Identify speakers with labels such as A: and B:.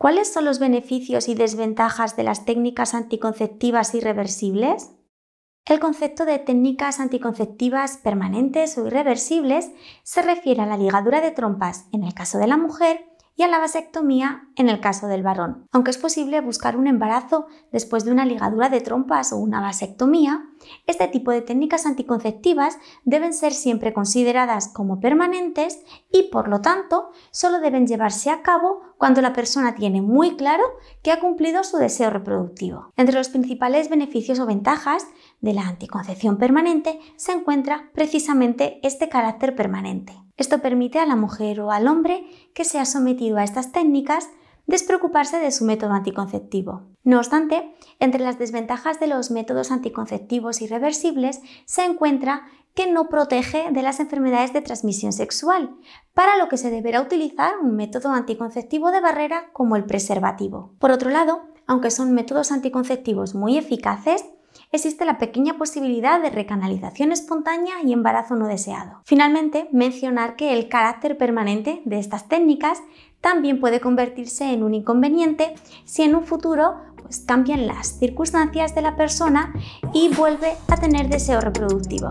A: ¿Cuáles son los beneficios y desventajas de las técnicas anticonceptivas irreversibles? El concepto de técnicas anticonceptivas permanentes o irreversibles se refiere a la ligadura de trompas en el caso de la mujer y a la vasectomía en el caso del varón. Aunque es posible buscar un embarazo después de una ligadura de trompas o una vasectomía, este tipo de técnicas anticonceptivas deben ser siempre consideradas como permanentes y, por lo tanto, solo deben llevarse a cabo cuando la persona tiene muy claro que ha cumplido su deseo reproductivo. Entre los principales beneficios o ventajas de la anticoncepción permanente se encuentra precisamente este carácter permanente. Esto permite a la mujer o al hombre que se ha sometido a estas técnicas despreocuparse de su método anticonceptivo. No obstante, entre las desventajas de los métodos anticonceptivos irreversibles se encuentra que no protege de las enfermedades de transmisión sexual, para lo que se deberá utilizar un método anticonceptivo de barrera como el preservativo. Por otro lado, aunque son métodos anticonceptivos muy eficaces, existe la pequeña posibilidad de recanalización espontánea y embarazo no deseado. Finalmente, mencionar que el carácter permanente de estas técnicas también puede convertirse en un inconveniente si en un futuro pues, cambian las circunstancias de la persona y vuelve a tener deseo reproductivo.